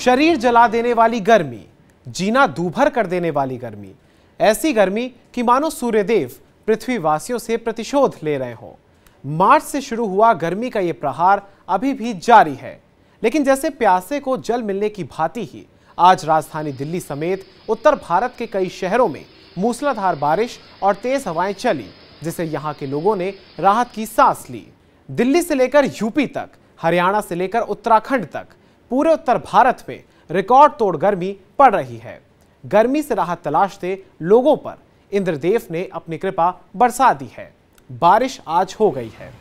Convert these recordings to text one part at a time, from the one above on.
शरीर जला देने वाली गर्मी जीना दूभर कर देने वाली गर्मी ऐसी गर्मी कि मानो सूर्यदेव पृथ्वीवासियों से प्रतिशोध ले रहे हों मार्च से शुरू हुआ गर्मी का ये प्रहार अभी भी जारी है लेकिन जैसे प्यासे को जल मिलने की भांति ही आज राजधानी दिल्ली समेत उत्तर भारत के कई शहरों में मूसलाधार बारिश और तेज हवाएं चली जिसे यहां के लोगों ने राहत की सांस ली दिल्ली से लेकर यूपी तक हरियाणा से लेकर उत्तराखंड तक पूरे उत्तर भारत में रिकॉर्ड तोड़ गर्मी पड़ रही है गर्मी से राहत तलाशते लोगों पर इंद्रदेव ने अपनी कृपा बरसा दी है बारिश आज हो गई है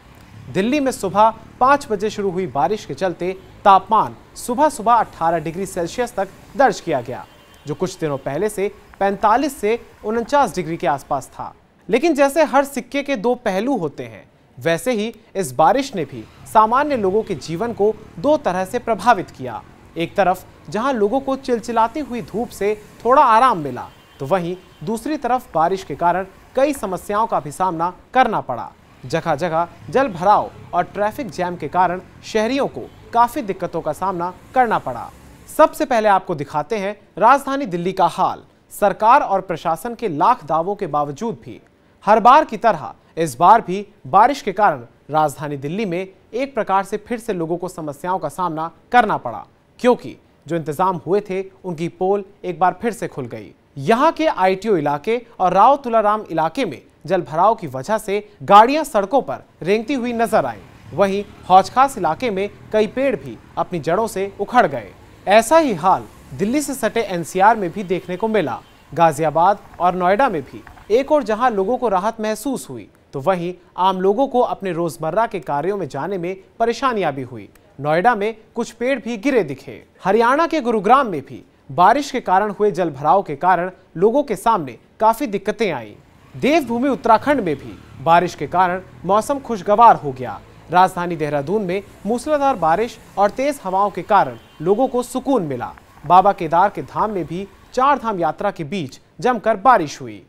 दिल्ली में सुबह पाँच बजे शुरू हुई बारिश के चलते तापमान सुबह सुबह 18 डिग्री सेल्सियस तक दर्ज किया गया जो कुछ दिनों पहले से 45 से उनचास डिग्री के आसपास था लेकिन जैसे हर सिक्के के दो पहलू होते हैं वैसे ही इस बारिश ने भी सामान्य लोगों के जीवन को दो तरह से प्रभावित किया एक तरफ जहां लोगों को चिलचिलाती हुई धूप से थोड़ा आराम मिला तो वहीं दूसरी तरफ बारिश के कारण कई समस्याओं का भी सामना करना पड़ा जगह जगह जल भराव और ट्रैफिक जैम के कारण शहरियों को काफ़ी दिक्कतों का सामना करना पड़ा सबसे पहले आपको दिखाते हैं राजधानी दिल्ली का हाल सरकार और प्रशासन के लाख दावों के बावजूद भी हर बार की तरह इस बार भी बारिश के कारण राजधानी दिल्ली में एक प्रकार से फिर से लोगों को समस्याओं का सामना करना पड़ा क्योंकि जो इंतजाम हुए थे उनकी पोल एक बार फिर से खुल गई यहाँ के आईटीओ इलाके और राव तुलाराम इलाके में जल भराव की वजह से गाड़ियां सड़कों पर रेंगती हुई नजर आई वहीं हौजखास इलाके में कई पेड़ भी अपनी जड़ों से उखड़ गए ऐसा ही हाल दिल्ली से सटे एनसीआर में भी देखने को मिला गाजियाबाद और नोएडा में भी एक और जहां लोगों को राहत महसूस हुई तो वहीं आम लोगों को अपने रोजमर्रा के कार्यों में जाने में परेशानियां भी हुई नोएडा में कुछ पेड़ भी गिरे दिखे हरियाणा के गुरुग्राम में भी बारिश के कारण हुए भराव के कारण लोगों के सामने काफी दिक्कतें आई देवभूमि उत्तराखंड में भी बारिश के कारण मौसम खुशगवार हो गया राजधानी देहरादून में मूसलाधार बारिश और तेज हवाओं के कारण लोगों को सुकून मिला बाबा केदार के धाम में भी चार धाम यात्रा के बीच जमकर बारिश हुई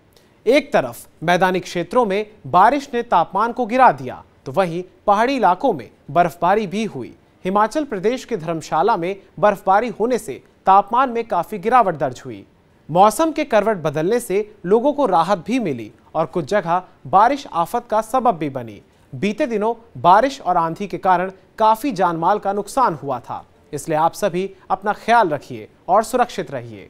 एक तरफ मैदानी क्षेत्रों में बारिश ने तापमान को गिरा दिया तो वहीं पहाड़ी इलाकों में बर्फबारी भी हुई हिमाचल प्रदेश के धर्मशाला में बर्फबारी होने से तापमान में काफी गिरावट दर्ज हुई मौसम के करवट बदलने से लोगों को राहत भी मिली और कुछ जगह बारिश आफत का सबब भी बनी बीते दिनों बारिश और आंधी के कारण काफी जानमाल का नुकसान हुआ था इसलिए आप सभी अपना ख्याल रखिए और सुरक्षित रहिए